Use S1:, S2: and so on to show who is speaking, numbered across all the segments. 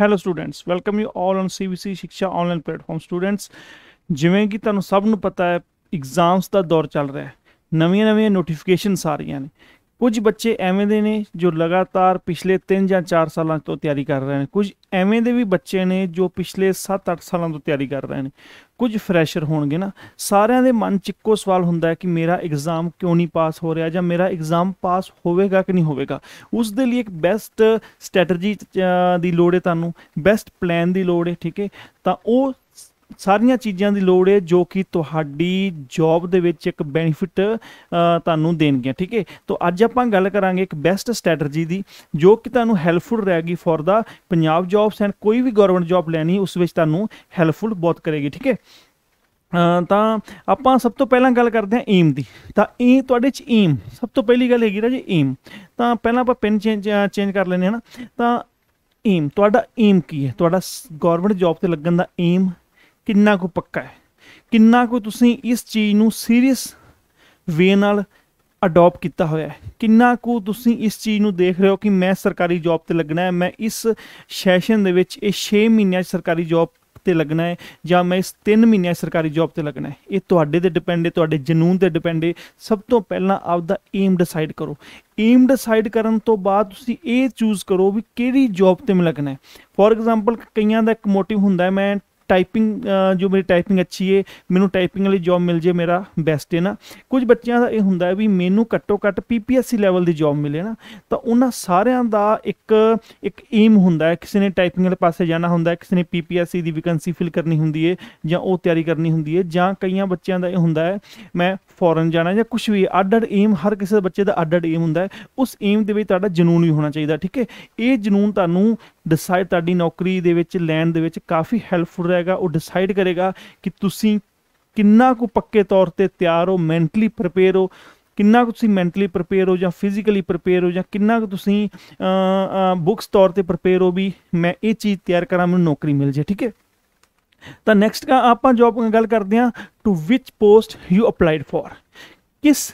S1: hello students welcome you all on CBC Sikhiya online platform students ਜਿਵੇਂ ਕਿ ਤੁਹਾਨੂੰ ਸਭ ਨੂੰ ਪਤਾ ਹੈ ਐਗਜ਼ਾਮਸ ਦਾ ਦੌਰ ਚੱਲ ਰਿਹਾ ਹੈ ਨਵੀਆਂ-ਨਵੀਆਂ ਨੋਟੀਫਿਕੇਸ਼ਨਸ ਆ ਰਹੀਆਂ ਨੇ ਕੁਝ ਬੱਚੇ ਐਵੇਂ ਦੇ ਨੇ ਜੋ ਲਗਾਤਾਰ ਪਿਛਲੇ 3 ਜਾਂ 4 ਸਾਲਾਂ ਤੋਂ ਤਿਆਰੀ ਕਰ ਰਹੇ ਨੇ ਕੁਝ ਐਵੇਂ ਦੇ ਵੀ ਬੱਚੇ ਨੇ ਜੋ ਪਿਛਲੇ 7-8 ਸਾਲਾਂ ਤੋਂ ਤਿਆਰੀ ਕਰ ਰਹੇ ਨੇ ਕੁਝ ਫਰੈਸ਼ਰ ਹੋਣਗੇ ਨਾ ਸਾਰਿਆਂ ਦੇ ਮਨ 'ਚ ਇੱਕੋ ਸਵਾਲ ਹੁੰਦਾ ਹੈ ਕਿ ਮੇਰਾ ਐਗਜ਼ਾਮ ਕਿਉਂ ਨਹੀਂ ਪਾਸ ਹੋ ਰਿਹਾ ਜਾਂ ਮੇਰਾ ਐਗਜ਼ਾਮ ਪਾਸ ਹੋਵੇਗਾ ਕਿ ਨਹੀਂ ਹੋਵੇਗਾ ਉਸ ਦੇ ਲਈ ਇੱਕ ਬੈਸਟ ਸਟ੍ਰੈਟਜੀ ਦੀ ਲੋੜ ਹੈ ਤੁਹਾਨੂੰ ਬੈਸਟ ਪਲਾਨ ਦੀ ਲੋੜ ਹੈ ਠੀਕ ਹੈ ਤਾਂ ਉਹ ਸਾਰੀਆਂ ਚੀਜ਼ਾਂ ਦੀ ਲੋੜ ਹੈ ਜੋ ਕਿ ਤੁਹਾਡੀ ਜੌਬ ਦੇ ਵਿੱਚ ਇੱਕ ਬੈਨੀਫਿਟ ਤੁਹਾਨੂੰ ਦੇਣਗੇ ਠੀਕ ਹੈ ਤਾਂ ਅੱਜ ਆਪਾਂ ਗੱਲ ਕਰਾਂਗੇ ਇੱਕ ਬੈਸਟ ਸਟ੍ਰੈਟਜੀ ਦੀ ਜੋ ਕਿ ਤੁਹਾਨੂੰ ਹੈਲਪਫੁਲ ਰਹੇਗੀ ਫॉर ਦਾ ਪੰਜਾਬ ਜੌਬਸ ਐਂਡ ਕੋਈ ਵੀ ਗਵਰਨਮੈਂਟ ਜੌਬ ਲੈਣੀ ਉਸ ਵਿੱਚ ਤੁਹਾਨੂੰ ਹੈਲਪਫੁਲ ਬਹੁਤ ਕਰੇਗੀ ਠੀਕ ਹੈ ਤਾਂ ਆਪਾਂ ਸਭ ਤੋਂ ਪਹਿਲਾਂ ਗੱਲ ਕਰਦੇ ਹਾਂ ਏਮ ਦੀ ਤਾਂ ਇਹ ਤੁਹਾਡੇ ਚ ਏਮ ਸਭ ਤੋਂ ਪਹਿਲੀ ਗੱਲ ਹੈਗੀ ਨਾ ਜੀ ਏਮ ਤਾਂ ਪਹਿਲਾਂ ਆਪਾਂ ਪਿੰਨ ਚੇਂਜ ਚੇਂਜ ਕਰ ਲੈਨੇ ਹਨਾ ਤਾਂ ਏਮ ਤੁਹਾਡਾ ਏਮ ਕੀ ਹੈ ਤੁਹਾਡਾ ਗਵਰਨਮੈਂਟ ਜੌਬ ਤੇ ਲੱਗਣ ਦਾ ਏਮ ਕਿੰਨਾ ਕੁ ਪੱਕਾ ਹੈ ਕਿੰਨਾ ਕੁ ਤੁਸੀਂ ਇਸ ਚੀਜ਼ ਨੂੰ ਸੀਰੀਅਸ ਵੇ ਨਾਲ ਅਡਾਪਟ ਕੀਤਾ ਹੋਇਆ ਹੈ ਕਿੰਨਾ ਕੁ ਤੁਸੀਂ ਇਸ ਚੀਜ਼ ਨੂੰ ਦੇਖ ਰਹੇ ਹੋ ਕਿ ਮੈਂ ਸਰਕਾਰੀ ਜੌਬ ਤੇ ਲੱਗਣਾ ਹੈ ਮੈਂ ਇਸ ਸੈਸ਼ਨ ਦੇ ਵਿੱਚ ਇਹ 6 ਮਹੀਨਿਆਂ 'ਚ ਸਰਕਾਰੀ ਜੌਬ ਤੇ ਲੱਗਣਾ ਹੈ ਜਾਂ ਮੈਂ ਇਸ 3 ਮਹੀਨਿਆਂ ਸਰਕਾਰੀ ਜੌਬ ਤੇ ਲੱਗਣਾ ਹੈ ਇਹ ਤੁਹਾਡੇ ਤੇ ਡਿਪੈਂਡ ਹੈ ਤੁਹਾਡੇ ਜਨੂਨ ਤੇ ਡਿਪੈਂਡ ਹੈ ਸਭ ਤੋਂ ਪਹਿਲਾਂ ਆਪ ਦਾ ਏਮ ਡਿਸਾਈਡ ਕਰੋ ਏਮ ਡਿਸਾਈਡ ਕਰਨ ਤੋਂ ਬਾਅਦ ਤੁਸੀਂ ਇਹ ਚੂਜ਼ ਕਰੋ ਵੀ ਕਿਹੜੀ ਜੌਬ ਤੇ ਮੈਂ ਲੱਗਣਾ ਹੈ ਫੋਰ ਐਗਜ਼ਾਮਪਲ ਕਈਆਂ ਦਾ ਇੱਕ ਮੋਟਿਵ ਹੁੰਦਾ ਹੈ ਮੈਂ ਟਾਈਪਿੰਗ ਜੋ ਮੇਰੀ ਟਾਈਪਿੰਗ ਅੱਛੀ ਏ ਮੈਨੂੰ ਟਾਈਪਿੰਗ ਵਾਲੀ ਜੌਬ ਮਿਲ ਜੇ ਮੇਰਾ ਬੈਸਟ ਏ ਨਾ ਕੁਝ ਬੱਚਿਆਂ ਦਾ ਇਹ ਹੁੰਦਾ ਵੀ ਮੈਨੂੰ ਘੱਟੋ ਘੱਟ ਪੀਪੀਐਸਸੀ ਲੈਵਲ ਦੀ ਜੌਬ ਮਿਲੇ ਨਾ ਤਾਂ ਉਹਨਾਂ ਸਾਰਿਆਂ ਦਾ ਇੱਕ ਇੱਕ ਏਮ ਹੁੰਦਾ ਹੈ ਕਿਸੇ ਨੇ ਟਾਈਪਿੰਗ ਵਾਲੇ ਪਾਸੇ ਜਾਣਾ ਹੁੰਦਾ ਹੈ ਕਿਸੇ ਨੇ ਪੀਪੀਐਸਸੀ ਦੀ ਵੈਕੈਂਸੀ ਫਿਲ ਕਰਨੀ ਹੁੰਦੀ ਏ ਜਾਂ ਉਹ ਤਿਆਰੀ ਕਰਨੀ ਹੁੰਦੀ ਏ ਜਾਂ ਕਈਆਂ ਬੱਚਿਆਂ ਦਾ ਇਹ ਹੁੰਦਾ ਹੈ ਮੈਂ ਫੋਰਨ ਜਾਣਾ ਜਾਂ ਕੁਝ ਵੀ ਅੱਡ-ਅੱਡ ਏਮ ਹਰ ਕਿਸੇ ਬੱਚੇ ਦਾ ਅੱਡ-ਅੱਡ ਏਮ ਹੁੰਦਾ ਹੈ ਉਸ ਏਮ ਦੇ ਵਿੱਚ ਤੁਹਾਡਾ ਜਨੂਨ ਵੀ ਹੋਣਾ ਚਾਹੀਦਾ ਠੀਕ ਹੈ ਇਹ ਜਨੂਨ ਤੁਹਾਨੂੰ ਡਿਸਾਈਡ ਤੁਹਾਡੀ ਨੌਕਰੀ ਦੇ ਵਿੱਚ ਲੈਣ ਦੇ ਵਿੱਚ ਕਾਫੀ ਹੈਲਪਫੁਲ ਜਾਏਗਾ ਉਹ ਡਿਸਾਈਡ ਕਰੇਗਾ ਕਿ ਤੁਸੀਂ ਕਿੰਨਾ ਕੁ ਪੱਕੇ ਤੌਰ ਤੇ ਤਿਆਰ ਹੋ ਮੈਂਟਲੀ ਪ੍ਰਪੇਅਰ ਹੋ ਕਿੰਨਾ ਕੁ ਤੁਸੀਂ ਮੈਂਟਲੀ ਪ੍ਰਪੇਅਰ ਹੋ ਜਾਂ ਫਿਜ਼ੀਕਲੀ ਪ੍ਰਪੇਅਰ ਹੋ ਜਾਂ ਕਿੰਨਾ ਕੁ ਤੁਸੀਂ ਬੁੱਕਸ ਤੌਰ ਤੇ ਪ੍ਰਪੇਅਰ ਹੋ ਵੀ ਮੈਂ ਇਹ ਚੀਜ਼ ਤਿਆਰ ਕਰਾਂ ਮੈਨੂੰ ਨੌਕਰੀ ਮਿਲ ਜੇ ਠੀਕ ਹੈ ਤਾਂ ਨੈਕਸਟ ਕਾ ਆਪਾਂ ਜੌਬ ਗੱਲ ਕਰਦੇ ਹਾਂ ਟੂ ਵਿਚ ਪੋਸਟ ਯੂ ਅਪਲਾਈਡ ਫॉर ਕਿਸ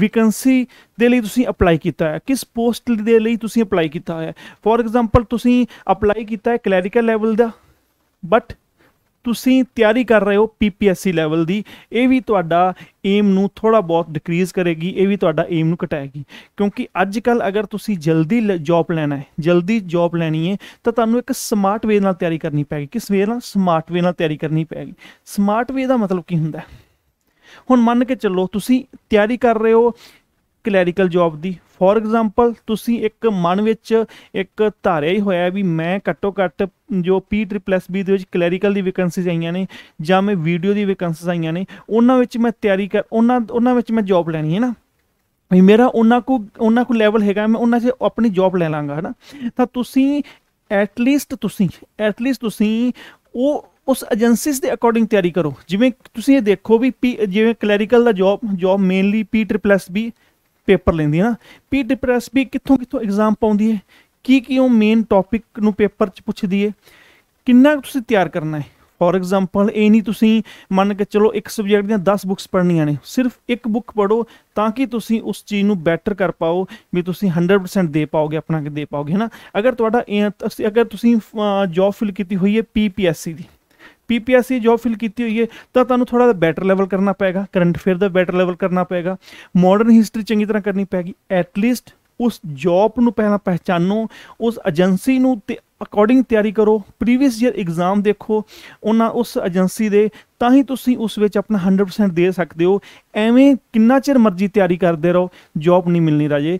S1: ਵੈਕੈਂਸੀ ਦੇ ਲਈ ਤੁਸੀਂ ਅਪਲਾਈ ਕੀਤਾ ਹੈ ਕਿਸ ਪੋਸਟ ਦੇ ਲਈ ਤੁਸੀਂ ਅਪਲਾਈ ਕੀਤਾ ਹੈ ਫੋਰ ਐਗਜ਼ਾਮਪਲ ਤੁਸੀਂ ਅਪਲਾਈ ਕੀਤਾ ਹੈ ਕਲੈਰੀਕਲ ਲੈਵਲ ਦਾ ਬਟ ਤੁਸੀਂ ਤਿਆਰੀ ਕਰ ਰਹੇ ਹੋ ਪੀਪੀਐਸਸੀ ਲੈਵਲ ਦੀ ਇਹ ਵੀ ਤੁਹਾਡਾ ਏਮ ਨੂੰ ਥੋੜਾ ਬਹੁਤ ਡਿਕਰੀਜ਼ ਕਰੇਗੀ ਇਹ ਵੀ ਤੁਹਾਡਾ ਏਮ ਨੂੰ ਘਟਾਏਗੀ ਕਿਉਂਕਿ ਅੱਜ ਕੱਲ ਅਗਰ ਤੁਸੀਂ ਜਲਦੀ ਜੌਬ ਲੈਣਾ ਹੈ ਜਲਦੀ ਜੌਬ ਲੈਣੀ ਹੈ ਤਾਂ ਤੁਹਾਨੂੰ ਇੱਕ ਸਮਾਰਟ ਵੇ ਨਾਲ ਤਿਆਰੀ ਕਰਨੀ ਪੈਗੀ ਕਿਸ ਵੇ ਨਾਲ ਸਮਾਰਟ ਵੇ ਨਾਲ ਤਿਆਰੀ ਕਰਨੀ ਪੈਗੀ ਸਮਾਰਟ ਵੇ ਦਾ ਮਤਲਬ ਕੀ ਹੁੰਦਾ ਹੁਣ ਮੰਨ ਕੇ ਚੱਲੋ ਤੁਸੀਂ ਤਿਆਰੀ ਕਰ ਰਹੇ ਹੋ ਕਲੈਰੀਕਲ ਜੌਬ ਦੀ ਫੋਰ ਐਗਜ਼ਾਮਪਲ ਤੁਸੀਂ ਇੱਕ ਮਨ ਵਿੱਚ ਇੱਕ ਧਾਰਿਆ ਹੀ ਹੋਇਆ ਵੀ ਮੈਂ ਘੱਟੋ ਘੱਟ ਜੋ ਪੀ ਟ੍ਰਿਪਲ ਐਸ ਬੀ ਦੇ ਵਿੱਚ ਕਲੈਰੀਕਲ ਦੀ ਵੈਕੈਂਸੀਜ਼ ਆਈਆਂ ਨੇ ਜਾਂ ਮੈਂ ਵੀਡੀਓ ਦੀ ਵੈਕੈਂਸੀਜ਼ ਆਈਆਂ ਨੇ ਉਹਨਾਂ ਵਿੱਚ ਮੈਂ ਤਿਆਰੀ ਕਰ ਉਹਨਾਂ ਉਹਨਾਂ ਵਿੱਚ ਮੈਂ ਜੌਬ ਲੈਣੀ ਹੈ ਨਾ ਵੀ ਮੇਰਾ ਉਹਨਾਂ ਕੋ ਉਹਨਾਂ ਕੋ ਲੈਵਲ ਹੈਗਾ ਮੈਂ ਉਹਨਾਂ 'ਚ ਆਪਣੀ ਜੌਬ ਲੈ ਲਾਂਗਾ ਹਨਾ ਤਾਂ ਤੁਸੀਂ ਐਟ ਲੀਸਟ ਤੁਸੀਂ ਐਟ ਲੀਸਟ ਤੁਸੀਂ ਉਹ ਉਸ ਏਜੰਸੀਜ਼ ਦੇ ਅਕੋਰਡਿੰਗ ਤਿਆਰੀ ਕਰੋ ਜਿਵੇਂ ਤੁਸੀਂ ਇਹ ਦੇਖੋ ਵੀ ਜਿਵੇਂ ਕਲੈਰੀਕਲ ਦਾ job job mainly P triple S B paper ਲੈਂਦੀ ਹੈ ਨਾ ਪੀ ਡਿਪਰੈਸ ਵੀ ਕਿੱਥੋਂ ਕਿੱਥੋਂ ਐਗਜ਼ਾਮ ਪਾਉਂਦੀ ਹੈ ਕੀ ਕੀ ਉਹ ਮੇਨ ਟੌਪਿਕ ਨੂੰ ਪੇਪਰ 'ਚ ਪੁੱਛਦੀ ਹੈ ਕਿੰਨਾ ਤੁਸੀਂ ਤਿਆਰ ਕਰਨਾ ਹੈ ਫੋਰ ਐਗਜ਼ਾਮਪਲ ਇਹ ਨਹੀਂ ਤੁਸੀਂ ਮੰਨ ਕੇ ਚਲੋ ਇੱਕ ਸਬਜੈਕਟ ਦੀਆਂ 10 ਬੁੱਕਸ ਪੜ੍ਹਨੀਆਂ ਨੇ ਸਿਰਫ ਇੱਕ ਬੁੱਕ ਪੜੋ ਤਾਂ ਕਿ ਤੁਸੀਂ ਉਸ ਚੀਜ਼ ਨੂੰ ਬੈਟਰ ਕਰ ਪਾਓ ਵੀ ਤੁਸੀਂ 100% ਦੇ ਪਾਓਗੇ ਆਪਣਾ ਕਿ ਦੇ ਪਾਓਗੇ ਹੈਨਾ ਅਗਰ ਤੁਹਾਡਾ ਅਗਰ ਤੁਸੀਂ ਜੌਬ ਫਿਲ ਕੀਤੀ ਹੋਈ ਹੈ ਪੀਪੀਐਸਸੀ ਦੀ ਪੀਪੀਐਸਸੀ ਜੋਬ ਫਿਲ ਕੀਤੀ ਹੋਈ ਹੈ ਤਾਂ ਤੁਹਾਨੂੰ ਥੋੜਾ ਬੈਟਰ ਲੈਵਲ ਕਰਨਾ ਪਏਗਾ ਕਰੰਟ ਅਫੇਅਰ ਦਾ ਬੈਟਰ ਲੈਵਲ ਕਰਨਾ ਪਏਗਾ ਮਾਡਰਨ ਹਿਸਟਰੀ ਚੰਗੀ ਤਰ੍ਹਾਂ ਕਰਨੀ ਪੈਗੀ ਐਟ ਲੀਸਟ ਉਸ ਜੌਬ ਨੂੰ ਪਹਿਲਾਂ ਪਹਿਚਾਨੋ ਉਸ ਏਜੰਸੀ ਨੂੰ ਤੇ ਅਕੋਰਡਿੰਗ ਤਿਆਰੀ ਕਰੋ ਪ੍ਰੀਵੀਅਸ ਈਅਰ ਐਗਜ਼ਾਮ ਦੇਖੋ ਉਹਨਾਂ ਉਸ ਏਜੰਸੀ ਦੇ ਤਾਂ ਹੀ ਤੁਸੀਂ ਉਸ ਵਿੱਚ ਆਪਣਾ 100% ਦੇ ਸਕਦੇ ਹੋ ਐਵੇਂ ਕਿੰਨਾ ਚਿਰ ਮਰਜ਼ੀ ਤਿਆਰੀ ਕਰਦੇ ਰਹੋ ਜੌਬ ਨਹੀਂ ਮਿਲਣੀ ਰਾਜੇ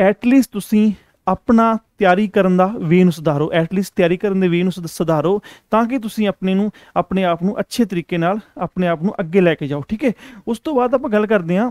S1: ਐਟ ਲੀਸਟ ਤੁਸੀਂ ਆਪਣਾ ਤਿਆਰੀ ਕਰਨ ਦਾ ਵੇ ਨੂੰ ਸੁਧਾਰੋ ਐਟ ਲੀਸਟ ਤਿਆਰੀ ਕਰਨ ਦੇ ਵੇ ਨੂੰ ਸੁਧਾਰੋ ਤਾਂ ਕਿ ਤੁਸੀਂ ਆਪਣੇ ਨੂੰ ਆਪਣੇ ਆਪ ਨੂੰ ਅੱਛੇ ਤਰੀਕੇ ਨਾਲ ਆਪਣੇ ਆਪ ਨੂੰ ਅੱਗੇ ਲੈ ਕੇ ਜਾਓ ਠੀਕ ਹੈ ਉਸ ਤੋਂ ਬਾਅਦ ਆਪਾਂ ਗੱਲ ਕਰਦੇ ਹਾਂ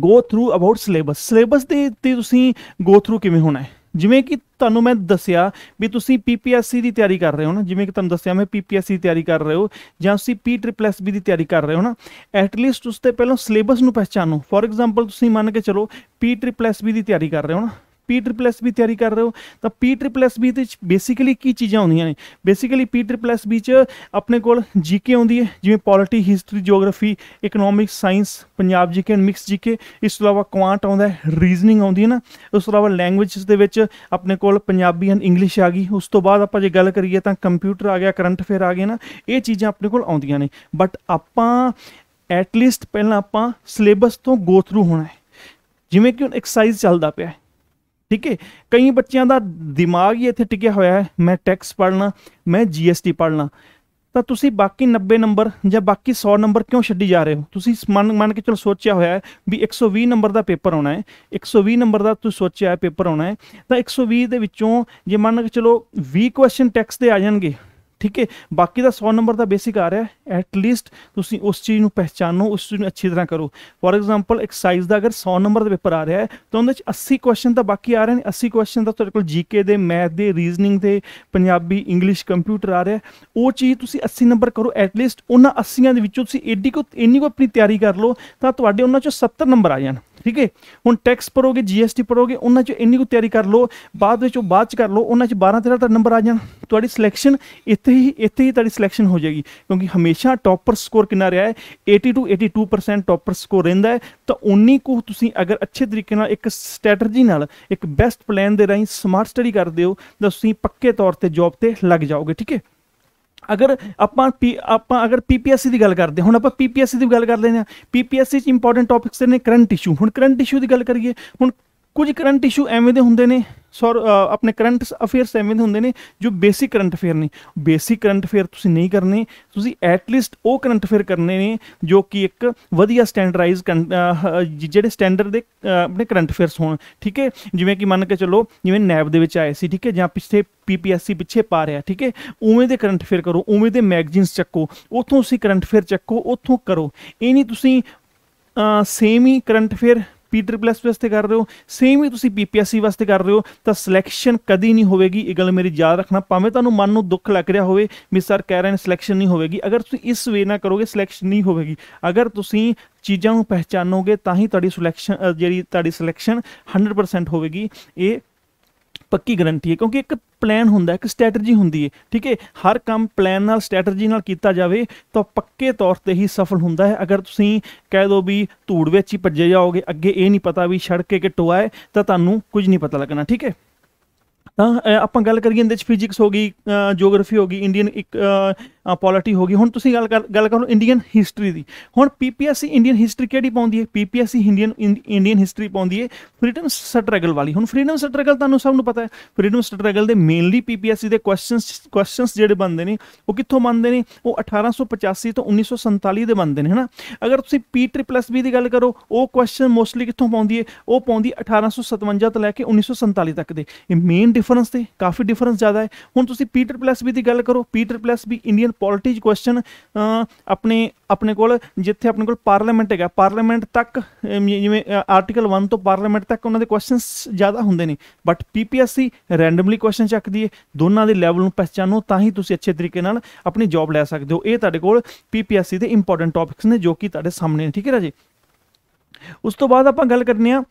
S1: go through about syllabus syllabus ਦੇ ਤੇ ਤੁਸੀਂ ਗੋ ਥਰੂ ਕਿਵੇਂ ਹੋਣਾ ਹੈ ਜਿਵੇਂ ਕਿ ਤੁਹਾਨੂੰ ਮੈਂ ਦੱਸਿਆ ਵੀ ਤੁਸੀਂ ਪੀਪੀਐਸਸੀ ਦੀ ਤਿਆਰੀ ਕਰ ਰਹੇ ਹੋ ਨਾ ਜਿਵੇਂ ਕਿ ਤੁਹਾਨੂੰ ਦੱਸਿਆ ਮੈਂ ਪੀਪੀਐਸਸੀ ਦੀ ਤਿਆਰੀ ਕਰ ਰਹੇ ਹੋ ਜਾਂ ਤੁਸੀਂ ਪੀ ਟ੍ਰਿਪਲ ਐਸ ਬੀ ਦੀ ਤਿਆਰੀ ਕਰ ਰਹੇ ਹੋ ਨਾ ਐਟ ਲੀਸਟ ਉਸ ਤੇ ਪਹਿਲਾਂ ਸਿਲੇਬਸ ਨੂੰ ਪਛਾਣੋ ਫੋਰ ਐਗਜ਼ਾਮਪਲ ਤੁਸੀਂ ਮੰਨ ਕੇ ਚਲੋ ਪੀ ਟ੍ਰਿਪਲ ਐਸ ਬੀ ਦੀ ਤਿਆਰੀ ਕਰ ਰਹੇ ਹੋ ਨਾ ਪੀ ਟ੍ਰਿਪਲ ਐਸ ਬੀ ਤਿਆਰੀ ਕਰ ਰਹੇ ਹੋ ਤਾਂ ਪੀ ਟ੍ਰਿਪਲ ਐਸ ਬੀ ਵਿੱਚ ਬੇਸਿਕਲੀ ਕੀ ਚੀਜ਼ਾਂ ਹੁੰਦੀਆਂ ਨੇ basically P triple S B 'ਚ ਆਪਣੇ ਕੋਲ ਜੀਕੇ ਆਉਂਦੀ ਹੈ ਜਿਵੇਂ polity history geography economics science Punjab GK and mix GK ਇਸ ਤੋਂ ਇਲਾਵਾ ਕੁਆਂਟ ਆਉਂਦਾ ਹੈ ਰੀਜ਼ਨਿੰਗ ਆਉਂਦੀ ਹੈ ਨਾ ਉਸ ਤੋਂ ਇਲਾਵਾ ਲੈਂਗੁਏਜਸ ਦੇ ਵਿੱਚ ਆਪਣੇ ਕੋਲ ਪੰਜਾਬੀ ਐਂਡ ਇੰਗਲਿਸ਼ ਆ ਗਈ ਉਸ ਤੋਂ ਬਾਅਦ ਆਪਾਂ ਜੇ ਗੱਲ ਕਰੀਏ ਤਾਂ ਕੰਪਿਊਟਰ ਆ ਗਿਆ ਕਰੰਟ ਅਫੇਅਰ ਆ ਗਏ ਨਾ ਇਹ ਚੀਜ਼ਾਂ ਆਪਣੇ ਕੋਲ ਆਉਂਦੀਆਂ ਨੇ ਬਟ ਆਪਾਂ ਐਟ ਲੀਸਟ ਪਹਿਲਾਂ ਆਪਾਂ ਸਿਲੇਬਸ ਤੋਂ ਗੋ ਥਰੂ ਹੋਣਾ ਹੈ ਜਿਵੇਂ ਕਿ ਹੁਣ ਐਕਸਰਸਾਈਜ਼ ਚੱਲਦਾ ਪਿਆ ਹੈ ਠੀਕ ਹੈ ਕਈ ਬੱਚਿਆਂ ਦਾ ਦਿਮਾਗ ਹੀ ਇੱਥੇ ਟਿਕਿਆ ਹੋਇਆ ਹੈ ਮੈਂ ਟੈਕਸ ਪੜਨਾ ਮੈਂ ਜੀਐਸਟੀ ਪੜਨਾ ਤਾਂ ਤੁਸੀਂ ਬਾਕੀ 90 ਨੰਬਰ ਜਾਂ ਬਾਕੀ 100 ਨੰਬਰ ਕਿਉਂ ਛੱਡੀ ਜਾ ਰਹੇ ਹੋ ਤੁਸੀਂ ਮਨ ਮੰਨ ਕੇ ਚਲੋ ਸੋਚਿਆ ਹੋਇਆ ਹੈ ਵੀ 120 ਨੰਬਰ ਦਾ ਪੇਪਰ ਆਉਣਾ ਹੈ 120 ਨੰਬਰ ਦਾ ਤੁਸੀਂ ਸੋਚਿਆ ਹੈ ਪੇਪਰ ਆਉਣਾ ਹੈ ਤਾਂ 120 ਦੇ ਵਿੱਚੋਂ ਜੇ ਮੰਨ ਕੇ ਚਲੋ 20 ਕੁਐਸਚਨ ਟੈਕਸ ਦੇ ਆ ਜਾਣਗੇ ਠੀਕ ਹੈ ਬਾਕੀ ਦਾ 100 ਨੰਬਰ ਦਾ ਬੇਸਿਕ ਆ ਰਿਹਾ ਹੈ ਐਟ ਲੀਸਟ ਤੁਸੀਂ ਉਸ ਚੀਜ਼ ਨੂੰ ਪਹਿਚਾਨੋ ਉਸ ਨੂੰ ਅੱਛੀ ਤਰ੍ਹਾਂ ਕਰੋ ਫੋਰ ਐਗਜ਼ਾਮਪਲ ਐਕਸਰਸਾਈਜ਼ ਦਾ ਅਗਰ 100 ਨੰਬਰ ਦਾ ਪੇਪਰ ਆ ਰਿਹਾ ਹੈ ਤਾਂ ਉਹਦੇ ਵਿੱਚ 80 ਕੁਐਸਚਨ ਤਾਂ ਬਾਕੀ ਆ ਰਹੇ ਨੇ 80 ਕੁਐਸਚਨ ਤਾਂ ਤੁਹਾਡੇ ਕੋਲ ਜੀਕੇ ਦੇ ਮੈਥ ਦੇ ਰੀਜ਼ਨਿੰਗ ਦੇ ਪੰਜਾਬੀ ਇੰਗਲਿਸ਼ ਕੰਪਿਊਟਰ ਆ ਰਿਹਾ ਉਹ ਚੀਜ਼ ਤੁਸੀਂ 80 ਨੰਬਰ ਕਰੋ ਐਟ ਲੀਸਟ ਉਹਨਾਂ 80ਾਂ ਦੇ ਵਿੱਚੋਂ ਤੁਸੀਂ ਏਡੀ ਕੋ ਇੰਨੀ ਕੋ ਆਪਣੀ ਤਿਆਰੀ ਕਰ ਲਓ ਤਾਂ ਤੁਹਾਡੇ ਉਹਨਾਂ ਚੋਂ 70 ਨੰਬਰ ਆ ਜਾਣ ਠੀਕ ਹੈ ਹੁਣ ਟੈਕਸ ਭਰੋਗੇ ਜੀਐਸਟੀ ਭਰੋਗੇ ਉਹਨਾਂ 'ਚ ਇੰਨੀ ਕੁ ਤਿਆਰੀ ਕਰ ਲਓ ਬਾਅਦ ਵਿੱਚ ਉਹ ਬਾਅਦ 'ਚ ਕਰ ਲਓ ਉਹਨਾਂ 'ਚ 12 13 ਦਾ ਨੰਬਰ ਆ ਜਾਣ ਤੁਹਾਡੀ ਸਿਲੈਕਸ਼ਨ ਇੱਥੇ ਹੀ ਇੱਥੇ ਹੀ ਤੁਹਾਡੀ ਸਿਲੈਕਸ਼ਨ ਹੋ ਜਾਏਗੀ ਕਿਉਂਕਿ ਹਮੇਸ਼ਾ ਟੌਪਰ ਸਕੋਰ ਕਿੰਨਾ ਰਿਹਾ ਹੈ 80 ਟੂ 82% ਟੌਪਰ ਸਕੋਰ ਰਹਿੰਦਾ ਹੈ ਤਾਂ ਉਨੀ ਕੁ ਤੁਸੀਂ ਅਗਰ ਅੱਛੇ ਤਰੀਕੇ ਨਾਲ ਇੱਕ ਸਟ੍ਰੈਟਜੀ ਨਾਲ ਇੱਕ ਬੈਸਟ ਪਲਾਨ ਦੇ ਰਹੀ ਸਮਾਰਟ ਸਟੱਡੀ ਕਰਦੇ ਹੋ ਤਾਂ ਤੁਸੀਂ ਪੱਕੇ ਤੌਰ ਤੇ ਜੌਬ ਤੇ ਲੱਗ ਜਾਓਗੇ ਠੀਕ ਹੈ ਅਗਰ ਆਪਾਂ ਆਪਾਂ ਅਗਰ ਪੀਪੀਐਸਸੀ ਦੀ ਗੱਲ ਕਰਦੇ ਹੁਣ ਆਪਾਂ ਪੀਪੀਐਸਸੀ ਦੀ ਗੱਲ ਕਰ ਲੈਂਦੇ ਆ ਪੀਪੀਐਸਸੀ ਚ ਇੰਪੋਰਟੈਂਟ ਟੌਪਿਕਸ ਨੇ ਕਰੰਟ ਇਸ਼ੂ ਹੁਣ ਕਰੰਟ ਇਸ਼ੂ ਦੀ ਗੱਲ ਕਰੀਏ ਹੁਣ ਕੁਝ ਕਰੰਟ ਇਸ਼ੂ ਐਵੇਂ ਦੇ ਹੁੰਦੇ ਨੇ ਸੋ ਆਪਣੇ ਕਰੰਟ ਅਫੇਅਰਸ ਐਵੇਂ ਦੇ ਹੁੰਦੇ ਨੇ ਜੋ ਬੇਸਿਕ ਕਰੰਟ ਅਫੇਅਰ ਨਹੀਂ ਬੇਸਿਕ ਕਰੰਟ ਅਫੇਅਰ ਤੁਸੀਂ ਨਹੀਂ ਕਰਨੇ ਤੁਸੀਂ ਐਟ ਲੀਸਟ ਉਹ ਕਰੰਟ ਅਫੇਅਰ ਕਰਨੇ ਨੇ ਜੋ ਕਿ ਇੱਕ ਵਧੀਆ ਸਟੈਂਡਰਡਾਈਜ਼ ਜਿਹੜੇ ਸਟੈਂਡਰਡ ਦੇ ਆਪਣੇ ਕਰੰਟ ਅਫੇਅਰਸ ਹੋਣ ਠੀਕ ਹੈ ਜਿਵੇਂ ਕਿ ਮੰਨ ਕੇ ਚੱਲੋ ਜਿਵੇਂ ਨੈਬ ਦੇ ਵਿੱਚ ਆਏ ਸੀ ਠੀਕ ਹੈ ਜਾਂ ਪਿੱਛੇ ਪੀਪੀਐਸਸੀ ਪਿੱਛੇ ਪਾ ਰਿਹਾ ਠੀਕ ਹੈ ਉਵੇਂ ਦੇ ਕਰੰਟ ਅਫੇਅਰ ਕਰੋ ਉਵੇਂ ਦੇ ਮੈਗਜ਼ੀਨਸ ਚੱਕੋ ਉਥੋਂ ਤੁਸੀਂ ਕਰੰਟ ਅਫੇਅਰ ਚੱਕੋ ਉਥੋਂ ਕਰੋ ਇਹ ਨਹੀਂ ਤੁਸੀਂ ਸੇਮ ਹੀ ਕਰੰਟ ਅਫੇਅਰ ਪਲੱਸ ਵਾਸਤੇ ਕਰ ਰਹੇ ਹੋ ਸੇਮ ਹੀ ਤੁਸੀਂ ਪੀਪੀਐਸਸੀ ਵਾਸਤੇ ਕਰ ਰਹੇ ਹੋ ਤਾਂ ਸਿਲੈਕਸ਼ਨ ਕਦੀ ਨਹੀਂ ਹੋਵੇਗੀ ਇਹ ਗੱਲ ਮੇਰੀ ਯਾਦ ਰੱਖਣਾ ਭਾਵੇਂ ਤੁਹਾਨੂੰ ਮਨ ਨੂੰ ਦੁੱਖ ਲੱਗ ਰਿਹਾ ਹੋਵੇ ਵੀ ਸਰ ਕਹਿ ਰਹੇ ਨੇ ਸਿਲੈਕਸ਼ਨ ਨਹੀਂ ਹੋਵੇਗੀ ਅਗਰ ਤੁਸੀਂ ਇਸ ਵੇ ਨਾਲ ਕਰੋਗੇ ਸਿਲੈਕਸ਼ਨ ਨਹੀਂ ਹੋਵੇਗੀ ਅਗਰ ਤੁਸੀਂ ਚੀਜ਼ਾਂ ਨੂੰ ਪਹਿਚਾਨੋਗੇ ਤਾਂ ਹੀ ਤੁਹਾਡੀ ਸਿਲੈਕਸ਼ਨ ਜਿਹੜੀ ਤੁਹਾਡੀ ਸਿਲੈਕਸ਼ਨ 100% ਹੋਵੇਗੀ ਇਹ ਪੱਕੀ ਗਰੰਟੀ ਹੈ ਕਿਉਂਕਿ ਇੱਕ ਪਲਾਨ ਹੁੰਦਾ ਇੱਕ ਸਟ੍ਰੈਟਜੀ ਹੁੰਦੀ ਹੈ ਠੀਕ ਹੈ ਹਰ ਕੰਮ ਪਲਾਨ ਨਾਲ ਸਟ੍ਰੈਟਜੀ ਨਾਲ ਕੀਤਾ ਜਾਵੇ ਤਾਂ ਪੱਕੇ ਤੌਰ ਤੇ ਹੀ ਸਫਲ ਹੁੰਦਾ ਹੈ ਅਗਰ ਤੁਸੀਂ ਕਹਿ ਦੋ ਵੀ ਧੂੜ ਵਿੱਚ ਹੀ ਭੱਜੇ ਜਾਓਗੇ ਅੱਗੇ ਇਹ ਨਹੀਂ ਪਤਾ ਵੀ ਛੜਕੇ ਕਿ ਟੋਆ ਹੈ ਤਾਂ ਤੁਹਾਨੂੰ ਕੁਝ ਨਹੀਂ ਪਤਾ ਲੱਗਣਾ ਠੀਕ ਹੈ ਤਾਂ ਆਪਾਂ ਗੱਲ ਕਰੀਏ ਇਹਦੇ ਚ ਫਿਜ਼ਿਕਸ ਹੋ ਗਈ ਜੀਓਗ੍ਰਾਫੀ ਹੋ ਗਈ ਇੰਡੀਅਨ ਇੱਕ ਪੋਲਿਟੀ ਹੋ ਗਈ ਹੁਣ ਤੁਸੀਂ ਗੱਲ ਕਰ ਗੱਲ ਕਰੋ ਇੰਡੀਅਨ ਹਿਸਟਰੀ ਦੀ ਹੁਣ ਪੀਪੀਐਸਸੀ ਇੰਡੀਅਨ ਹਿਸਟਰੀ ਕਿਹੜੀ ਪਾਉਂਦੀ ਹੈ ਪੀਪੀਐਸਸੀ ਇੰਡੀਅਨ ਇੰਡੀਅਨ ਹਿਸਟਰੀ ਪਾਉਂਦੀ ਹੈ ਫਰੀडम ਸਟਰਗਲ ਵਾਲੀ ਹੁਣ ਫਰੀडम ਸਟਰਗਲ ਤੁਹਾਨੂੰ ਸਭ ਨੂੰ ਪਤਾ ਹੈ ਫਰੀडम ਸਟਰਗਲ ਦੇ ਮੇਨਲੀ ਪੀਪੀਐਸਸੀ ਦੇ ਕੁਐਸਚਨਸ ਕੁਐਸਚਨਸ ਜਿਹੜੇ ਬਣਦੇ ਨੇ ਉਹ ਕਿੱਥੋਂ ਬਣਦੇ ਨੇ ਉਹ 1885 ਤੋਂ 1947 ਦੇ ਬਣਦੇ ਨੇ ਹਨਾ ਅਗਰ ਤੁਸੀਂ ਪੀ ਟ੍ਰਿਪਲ ਐਸ ਬੀ ਦੀ ਗੱਲ ਕਰੋ ਉਹ ਕੁਐਸਚਨ ਮੋਸਟਲੀ ਕਿੱਥੋਂ ਪਾਉਂਦੀ ਹੈ ਉਹ ਪਾਉਂਦੀ 1857 ਤੋਂ ਲੈ ਕੇ 1947 ਤੱਕ ਦੇ ਇਹ ਮੇਨ ਡਿਫਰੈਂਸ ਤੇ ਕਾਫੀ ਡਿਫਰੈਂਸ ਜ਼ਿਆਦਾ ਹੈ ਹੁਣ ਤੁਸੀਂ ਪੀਟਰ ਵੀ ਦੀ ਗੱਲ ਕਰੋ ਪੀਟਰ ਵੀ ਇੰਡੀਅਨ ਪੋਲਿਟਿਕ ਕੁਐਸਚਨ ਆਪਣੇ ਆਪਣੇ ਕੋਲ ਜਿੱਥੇ ਆਪਣੇ ਕੋਲ ਪਾਰਲੀਮੈਂਟ ਹੈਗਾ ਪਾਰਲੀਮੈਂਟ ਤੱਕ ਜਿਵੇਂ ਆਰਟੀਕਲ 1 ਤੋਂ ਪਾਰਲੀਮੈਂਟ ਤੱਕ ਉਹਨਾਂ ਦੇ ਕੁਐਸਚਨਸ ਜ਼ਿਆਦਾ ਹੁੰਦੇ ਨੇ ਬਟ ਪੀਪੀਐਸਸੀ ਰੈਂਡਮਲੀ ਕੁਐਸਚਨ ਚੱਕਦੀ ਹੈ ਦੋਨਾਂ ਦੇ ਲੈਵਲ ਨੂੰ ਪਛਾਣੋ ਤਾਂ ਹੀ ਤੁਸੀਂ ਅੱਛੇ ਤਰੀਕੇ ਨਾਲ ਆਪਣੀ ਜੌਬ ਲੈ ਸਕਦੇ ਹੋ ਇਹ ਤੁਹਾਡੇ ਕੋਲ ਪੀਪੀਐਸਸੀ ਦੇ ਇੰਪੋਰਟੈਂਟ ਟੌਪਿਕਸ ਨੇ ਜੋ ਕਿ ਤੁਹਾਡੇ ਸਾਹਮਣੇ ਠੀਕ ਹੈ ਜੀ ਉਸ ਤੋਂ ਬਾਅਦ ਆਪਾਂ ਗੱਲ ਕਰਨੀ ਆ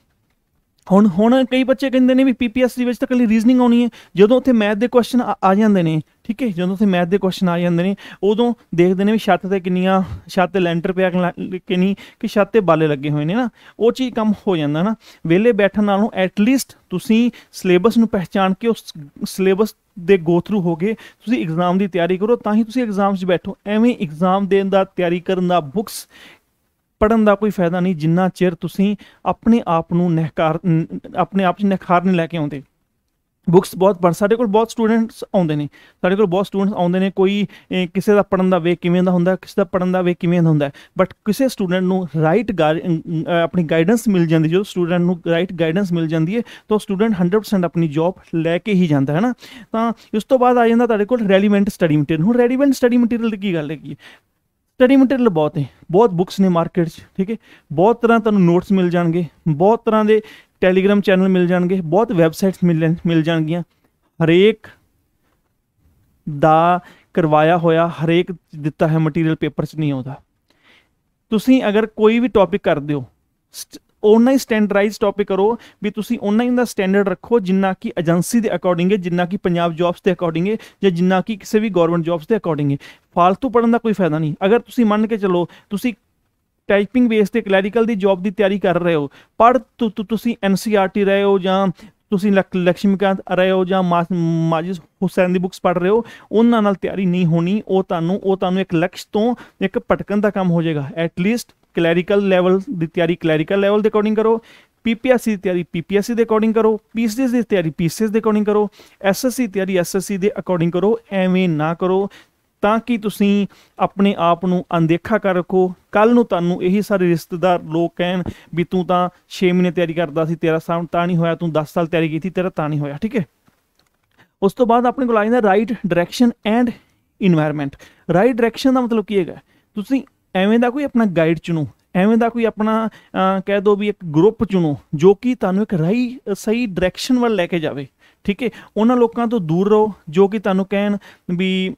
S1: ਹੁਣ ਹੁਣ ਕਈ ਬੱਚੇ ਕਹਿੰਦੇ ਨੇ ਵੀ ਪੀਪੀਐਸ ਦੇ ਵਿੱਚ ਤਾਂ ਕੱਲੀ ਰੀਜ਼ਨਿੰਗ ਆਉਣੀ ਹੈ ਜਦੋਂ ਉੱਥੇ ਮੈਥ ਦੇ ਕੁਐਸਚਨ ਆ ਜਾਂਦੇ ਨੇ ਠੀਕ ਹੈ ਜਦੋਂ ਉੱਥੇ ਮੈਥ ਦੇ ਕੁਐਸਚਨ ਆ ਜਾਂਦੇ ਨੇ ਉਦੋਂ ਦੇਖਦੇ ਨੇ ਵੀ ਛੱਤ ਤੇ ਕਿੰਨੀਆਂ ਛੱਤ ਤੇ ਲੈਂਟਰ ਪਿਆ ਕਿ ਨਹੀਂ ਕਿ ਛੱਤ ਤੇ ਬਾਲੇ ਲੱਗੇ ਹੋਏ ਨੇ ਨਾ ਉਹ ਚੀਜ਼ ਕੰਮ ਹੋ ਜਾਂਦਾ ਨਾ ਵਿਹਲੇ ਬੈਠਣ ਨਾਲੋਂ ਐਟ ਲੀਸਟ ਤੁਸੀਂ ਸਿਲੇਬਸ ਨੂੰ ਪਹਿਚਾਨ ਕੇ ਉਸ ਸਿਲੇਬਸ ਦੇ ਗੋ ਥਰੂ ਹੋਗੇ ਤੁਸੀਂ ਐਗਜ਼ਾਮ ਦੀ ਤਿਆਰੀ ਕਰੋ ਤਾਂ ਹੀ ਤੁਸੀਂ ਐਗਜ਼ਾਮਸ 'ਚ ਬੈਠੋ ਐਵੇਂ ਐਗਜ਼ਾਮ ਦੇਣ ਦਾ ਤਿਆਰੀ ਕਰਨ ਦਾ ਬੁੱਕਸ ਪੜਨ ਦਾ ਕੋਈ ਫਾਇਦਾ ਨਹੀਂ ਜਿੰਨਾ ਚਿਰ ਤੁਸੀਂ ਆਪਣੇ ਆਪ ਨੂੰ ਨਿਹਕਾਰ ਆਪਣੇ ਆਪ 'ਚ ਨਿਹਕਾਰ ਨਹੀਂ ਲੈ ਕੇ ਆਉਂਦੇ ਬੁక్స్ ਬਹੁਤ ਪੜ ਸਾਡੇ ਕੋਲ ਬਹੁਤ ਸਟੂਡੈਂਟਸ ਆਉਂਦੇ ਨੇ ਸਾਡੇ ਕੋਲ ਬਹੁਤ ਸਟੂਡੈਂਟਸ ਆਉਂਦੇ ਨੇ ਕੋਈ ਕਿਸੇ ਦਾ ਪੜਨ ਦਾ ਵੇ ਕਿਵੇਂ ਦਾ ਹੁੰਦਾ ਕਿਸੇ ਦਾ ਪੜਨ ਦਾ ਵੇ ਕਿਵੇਂ ਦਾ ਹੁੰਦਾ ਬਟ ਕਿਸੇ ਸਟੂਡੈਂਟ ਨੂੰ ਰਾਈਟ ਆਪਣੀ ਗਾਈਡੈਂਸ ਮਿਲ ਜਾਂਦੀ ਜੋ ਸਟੂਡੈਂਟ ਨੂੰ ਰਾਈਟ ਗਾਈਡੈਂਸ ਮਿਲ ਜਾਂਦੀ ਹੈ ਤਾਂ ਸਟੂਡੈਂਟ 100% ਆਪਣੀ ਜੌਬ ਲੈ ਕੇ ਹੀ ਜਾਂਦਾ ਹੈ ਨਾ ਤਾਂ ਉਸ ਤੋਂ ਬਾਅਦ ਆ ਜਾਂਦਾ ਤੁਹਾਡੇ ਕੋਲ ਰੈਲੀਵੈਂਟ ਸਟੱਡੀ ਮਟੀਰੀਅਲ ਹੁਣ ਰੈਲੀਵੈਂਟ ਸਟੱਡੀ ਮਟੀਰੀਅਲ ਦੀ ਕੀ ਗੱਲ ਹੈ ਕੀ ਸਟੱਡੀ ਮਟੀਰੀਅਲ ਬਹੁਤ ਹੈ ਬਹੁਤ ਬੁੱਕਸ ਨੇ ਮਾਰਕੀਟ 'ਚ ਠੀਕ ਹੈ ਬਹੁਤ ਤਰ੍ਹਾਂ ਤੁਹਾਨੂੰ ਨੋਟਸ ਮਿਲ ਜਾਣਗੇ ਬਹੁਤ ਤਰ੍ਹਾਂ ਦੇ ਟੈਲੀਗ੍ਰਾਮ ਚੈਨਲ ਮਿਲ ਜਾਣਗੇ ਬਹੁਤ ਵੈਬਸਾਈਟਸ ਮਿਲ ਮਿਲ ਜਾਣਗੀਆਂ ਹਰੇਕ ਦਾ ਕਰਵਾਇਆ ਹੋਇਆ ਹਰੇਕ ਦਿੱਤਾ ਹੈ ਮਟੀਰੀਅਲ ਪੇਪਰ 'ਚ ਨਹੀਂ ਆਉਂਦਾ ਤੁਸੀਂ ਅਗਰ ਕੋਈ ਵੀ ਟੌਪਿਕ ਕਰਦੇ ਹੋ ਉਹਨਾਂ ਹੀ ਸਟੈਂਡਰਡਾਈਜ਼ ਟੌਪਿਕ ਕਰੋ ਵੀ ਤੁਸੀਂ ਉਹਨਾਂ ਹੀ ਦਾ ਸਟੈਂਡਰਡ ਰੱਖੋ ਜਿੰਨਾ ਕਿ ਏਜੰਸੀ ਦੇ ਅਕੋਰਡਿੰਗ ਹੈ ਜਿੰਨਾ ਕਿ ਪੰਜਾਬ ਜੌਬਸ ਦੇ ਅਕੋਰਡਿੰਗ ਹੈ ਜਾਂ ਜਿੰਨਾ ਕਿ ਕਿਸੇ ਵੀ ਗਵਰਨਮੈਂਟ ਜੌਬਸ ਦੇ ਅਕੋਰਡਿੰਗ ਹੈ ਫालतू ਪੜਨ ਦਾ ਕੋਈ ਫਾਇਦਾ ਨਹੀਂ ਅਗਰ ਤੁਸੀਂ ਮੰਨ ਕੇ ਚੱਲੋ ਤੁਸੀਂ ਟਾਈਪਿੰਗ ਬੇਸ ਤੇ ਕਲੈਰੀਕਲ ਦੀ ਜੌਬ ਦੀ ਤਿਆਰੀ ਕਰ ਰਹੇ ਹੋ ਪਰ ਤੁਸੀਂ ਐਨਸੀਆਰਟੀ e ਰਹੇ ਹੋ ਜਾਂ ਤੁਸੀਂ ਲక్ష్ਮੀਕਾਂਤ ਹੋ ਜਾਂ ਮਾਜਿਸ ਹੁਸੈਨ ਦੀ ਬੁੱਕਸ ਪੜ੍ਹ ਰਹੇ ਹੋ ਉਹਨਾਂ ਨਾਲ ਤਿਆਰੀ ਨਹੀਂ ਹੋਣੀ ਉਹ ਤੁਹਾਨੂੰ ਉਹ ਤੁਹਾਨੂੰ ਇੱਕ ਲਕਸ਼ ਤੋਂ ਇੱਕ ਪਟਕਣ ਦਾ ਕੰਮ ਹੋ ਜਾਏਗਾ ਐਟ ਲੀਸਟ ਕਲੈਰੀਕਲ ਲੈਵਲ ਦੀ ਤਿਆਰੀ ਕਲੈਰੀਕਲ ਲੈਵਲ ਦੇ ਅਕੋਰਡਿੰਗ ਕਰੋ ਪੀਪੀਐਸਸੀ ਦੀ ਤਿਆਰੀ ਪੀਪੀਐਸਸੀ ਦੇ ਅਕੋਰਡਿੰਗ ਕਰੋ ਪੀਸੀਐਸ ਦੀ ਤਿਆਰੀ ਪੀਸੀਐਸ ਦੇ ਅਕੋਰਡਿੰਗ ਕਰੋ ਐਸਐਸਸੀ ਤਿਆਰੀ ਐਸਐਸਸੀ ਦੇ ਅਕੋਰਡਿੰਗ ਕਰੋ ਐਵੇਂ ਨਾ ਕਰੋ ਤਾਂ ਕਿ ਤੁਸੀਂ ਆਪਣੇ ਆਪ ਨੂੰ ਅਣਦੇਖਾ ਕਰ ਰੱਖੋ ਕੱਲ ਨੂੰ ਤੁਹਾਨੂੰ ਇਹੀ ਸਾਰੇ ਰਿਸ਼ਤੇਦਾਰ ਲੋਕ ਕਹਿਣ ਵੀ ਤੂੰ ਤਾਂ 6 ਮਹੀਨੇ ਤਿਆਰੀ ਕਰਦਾ ਸੀ ਤੇਰਾ ਸਾਮ ਤਾਂ ਨਹੀਂ ਹੋਇਆ ਤੂੰ 10 ਸਾਲ ਤਿਆਰੀ ਕੀਤੀ ਤੇਰਾ ਤਾਂ ਨਹੀਂ ਹੋਇਆ ਠੀਕ ਹੈ ਉਸ ਤੋਂ ਬਾਅਦ ਆਪਣੇ ਕੋਲ ਆ ਜਾਂਦਾ right direction and environment right direction ਦਾ ਮਤਲਬ ਕੀ ਹੈਗਾ ਤੁਸੀਂ ਐਵੇਂ ਦਾ ਕੋਈ ਆਪਣਾ ਗਾਈਡ ਚੁਣੋ ਐਵੇਂ ਦਾ ਕੋਈ ਆਪਣਾ ਕਹਿ ਦੋ ਵੀ ਇੱਕ ਗਰੁੱਪ ਚੁਣੋ ਜੋ ਕਿ ਤੁਹਾਨੂੰ ਇੱਕ ਰਾਈ ਸਹੀ ਡਾਇਰੈਕਸ਼ਨ ਵੱਲ ਲੈ ਕੇ ਜਾਵੇ ਠੀਕ ਹੈ ਉਹਨਾਂ ਲੋਕਾਂ ਤੋਂ ਦੂਰ ਰਹੋ ਜੋ ਕਿ ਤੁਹਾਨੂੰ ਕਹਿਣ ਵੀ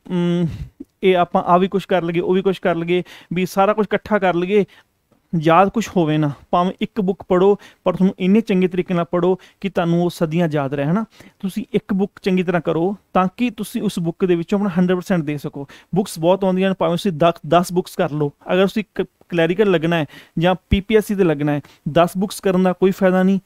S1: ਇਹ ਆਪਾਂ ਆ ਵੀ ਕੁਝ ਕਰ ਲਗੇ ਉਹ ਵੀ ਕੁਝ ਕਰ ਲਗੇ ਵੀ ਸਾਰਾ ਕੁਝ ਇਕੱਠਾ ਕਰ ਲਗੇ ਯਾਦ ਕੁਝ ਹੋਵੇ ਨਾ ਭਾਵੇਂ ਇੱਕ ਬੁੱਕ ਪੜੋ ਪਰ ਤੁਹਾਨੂੰ ਇੰਨੇ ਚੰਗੇ ਤਰੀਕੇ ਨਾਲ ਪੜੋ ਕਿ ਤੁਹਾਨੂੰ ਉਹ ਸਦੀਆਂ ਯਾਦ ਰਹੇ ਹਨਾ ਤੁਸੀਂ ਇੱਕ ਬੁੱਕ ਚੰਗੀ ਤਰ੍ਹਾਂ ਕਰੋ ਤਾਂ ਕਿ ਤੁਸੀਂ ਉਸ ਬੁੱਕ ਦੇ ਵਿੱਚੋਂ ਆਪਣਾ 100% ਦੇ ਸਕੋ ਬੁੱਕਸ ਬਹੁਤ ਆਉਂਦੀਆਂ ਨੇ ਭਾਵੇਂ ਤੁਸੀਂ 10 ਬੁੱਕਸ ਕਰ ਲਓ ਅਗਰ ਤੁਸੀਂ ਕਲੈਰੀਕਲ ਲੱਗਣਾ ਹੈ ਜਾਂ ਪੀਪੀਐਸਸੀ ਤੇ ਲੱਗਣਾ ਹੈ 10 ਬੁੱਕਸ ਕਰਨ ਦਾ ਕੋਈ ਫਾਇਦਾ ਨਹੀਂ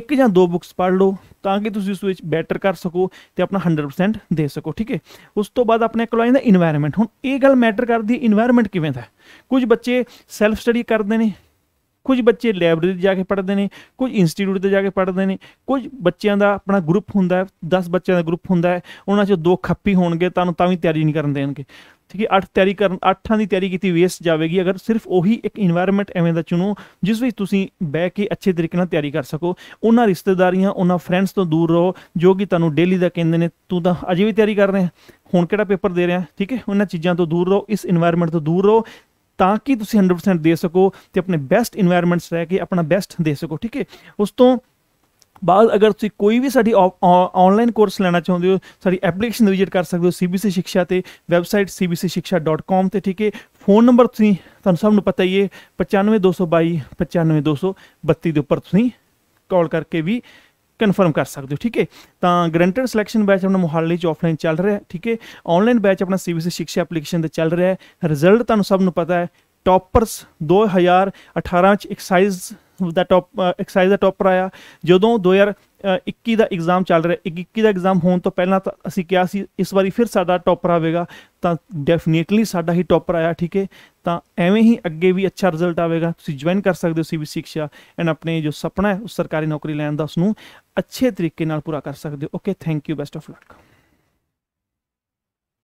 S1: ਇੱਕ ਜਾਂ ਦੋ ਬੁੱਕਸ ਪੜ੍ਹ ਲਓ ਤਾਂ ਕਿ ਤੁਸੀਂ ਉਸ ਵਿੱਚ ਬੈਟਰ ਕਰ ਸਕੋ ਤੇ ਆਪਣਾ 100% ਦੇ ਸਕੋ ਠੀਕ ਹੈ ਉਸ ਤੋਂ ਬਾਅਦ ਆਪਣੇ ਕੋਲ ਆਉਂਦਾ এনवायरमेंट ਹੁਣ ਇਹ ਗੱਲ ਮੈਟਰ ਕਰਦੀ ਹੈ এনवायरमेंट ਕਿਵੇਂ ਦਾ ਕੁਝ ਬੱਚੇ ਸੈਲਫ ਸਟੱਡੀ ਕਰਦੇ ਨੇ ਕੁਝ ਬੱਚੇ ਲਾਇਬ੍ਰੇਰੀ ਜਾ ਕੇ ਪੜ੍ਹਦੇ ਨੇ ਕੁਝ ਇੰਸਟੀਚਿਊਟ ਤੇ ਜਾ ਕੇ ਪੜ੍ਹਦੇ ਨੇ ਕੁਝ ਬੱਚਿਆਂ ਦਾ ਆਪਣਾ ਗਰੁੱਪ ਹੁੰਦਾ ਹੈ 10 ਬੱਚਿਆਂ ਦਾ ਗਰੁੱਪ ਹੁੰਦਾ ਹੈ ਉਹਨਾਂ 'ਚੋਂ ਦੋ ਖੱਪੀ ਹੋਣਗੇ ਤੁਹਾਨੂੰ ਤਾਂ ਵੀ ਤਿਆਰੀ ਨਹੀਂ ਕਰਨ ਦੇਣਗੇ ਠੀਕ ਹੈ ਅੱਠ ਤਿਆਰੀ ਕਰਨ ਅੱਠਾਂ ਦੀ ਤਿਆਰੀ ਕੀਤੀ ਵੇਸਟ ਜਾਵੇਗੀ ਅਗਰ ਸਿਰਫ ਉਹੀ ਇੱਕ এনवायरमेंट ਐਵੇਂ ਦਾ ਚੁਣੋ ਜਿਸ ਵਿੱਚ ਤੁਸੀਂ ਬਹਿ ਕੇ ਅੱਛੇ ਤਰੀਕੇ ਨਾਲ ਤਿਆਰੀ ਕਰ ਸਕੋ ਉਹਨਾਂ ਰਿਸ਼ਤੇਦਾਰੀਆਂ ਉਹਨਾਂ ਫਰੈਂਡਸ ਤੋਂ ਦੂਰ ਰਹੋ ਜੋ ਕਿ ਤੁਹਾਨੂੰ ਡੇਲੀ ਦਾ ਕਹਿੰਦੇ ਨੇ ਤੂੰ ਤਾਂ ਅਜੇ ਵੀ ਤਿਆਰੀ ਕਰ ਰਿਹਾ ਹੁਣ ਕਿਹੜਾ ਪੇਪਰ ਦੇ ਰਿਹਾ ਠੀਕ ਹੈ ਉਹਨਾਂ ਚੀਜ਼ਾਂ ਤੋਂ ਦੂਰ ਰਹੋ ਇਸ এনवायरमेंट ਤੋਂ ਦੂਰ ਰਹੋ ਤਾਂ ਕਿ ਤੁਸੀਂ 100% ਦੇ ਸਕੋ ਤੇ ਆਪਣੇ ਬੈਸਟ এনवायरमेंट्स ਰਹਿ ਕੇ ਆਪਣਾ ਬੈਸਟ ਦੇ ਸਕੋ ਠੀਕ ਹੈ ਉਸ ਤੋਂ ਬਾਅਦ ਅਗਰ ਤੁਸੀਂ ਕੋਈ ਵੀ ਸਾਡੀ ਆਨਲਾਈਨ ਕੋਰਸ ਲੈਣਾ ਚਾਹੁੰਦੇ ਹੋ ਸਾਡੀ ਐਪਲੀਕੇਸ਼ਨ ਵਿਜ਼ਿਟ ਕਰ ਸਕਦੇ ਹੋ CBC ਸਿੱਖਿਆ ਤੇ ਵੈਬਸਾਈਟ cbcsiksha.com ਤੇ ਠੀਕ ਹੈ ਫੋਨ ਨੰਬਰ ਤੁਸੀਂ ਤੁਹਾਨੂੰ ਸਭ ਨੂੰ ਪਤਾ ਹੀ ਹੈ 95222 95232 ਦੇ ਉੱਪਰ ਤੁਸੀਂ ਕਾਲ ਕਰਕੇ ਵੀ ਕਨਫਰਮ ਕਰ ਸਕਦੇ ਹੋ ਠੀਕ ਹੈ ਤਾਂ ਗਰੰਟਡ ਸਿਲੈਕਸ਼ਨ ਬੈਚ ਆਪਣਾ ਮੁਹਾਲੀ ਚ ਆਫਲਾਈਨ ਚੱਲ ਰਿਹਾ ਹੈ ਠੀਕ ਹੈ ਆਨਲਾਈਨ ਬੈਚ ਆਪਣਾ ਸੀਬੀਸੀ ਸਿੱਖਿਆ ਐਪਲੀਕੇਸ਼ਨ ਤੇ ਚੱਲ ਰਿਹਾ ਹੈ ਰਿਜ਼ਲਟ ਤੁਹਾਨੂੰ ਸਭ ਨੂੰ ਪਤਾ ਹੈ ਟੌਪਰਸ 2018 ਚ ਐਕਸਾਈਜ਼ ਦਾ ਟੌਪ ਐਕਸਰਸਾਈਜ਼ ਦਾ ਟੌਪਰ ਆਇਆ ਜਦੋਂ 2021 ਦਾ ਐਗਜ਼ਾਮ ਚੱਲ ਰਿਹਾ 21 ਦਾ ਐਗਜ਼ਾਮ ਹੋਣ ਤੋਂ ਪਹਿਲਾਂ ਤਾਂ ਅਸੀਂ ਕਿਹਾ ਸੀ ਇਸ ਵਾਰੀ ਫਿਰ ਸਾਡਾ ਟਾਪਰ ਆਵੇਗਾ ਤਾਂ ਡੈਫੀਨੇਟਲੀ ਸਾਡਾ ਹੀ ਟਾਪਰ ਆਇਆ ਠੀਕ ਹੈ ਤਾਂ ਐਵੇਂ ਹੀ ਅੱਗੇ ਵੀ ਅੱਛਾ ਰਿਜ਼ਲਟ ਆਵੇਗਾ ਤੁਸੀਂ ਜੁਆਇਨ ਕਰ ਸਕਦੇ ਹੋ ਸੀਵੀ ਸਿੱਖਿਆ ਐਂਡ ਆਪਣੇ ਜੋ ਸੁਪਨਾ ਹੈ ਉਸ ਸਰਕਾਰੀ ਨੌਕਰੀ ਲੈਣ ਦਾ ਉਸ ਨੂੰ ਅੱਛੇ ਤਰੀਕੇ ਨਾਲ ਪੂਰਾ ਕਰ ਸਕਦੇ ਹੋ okay thank you best of luck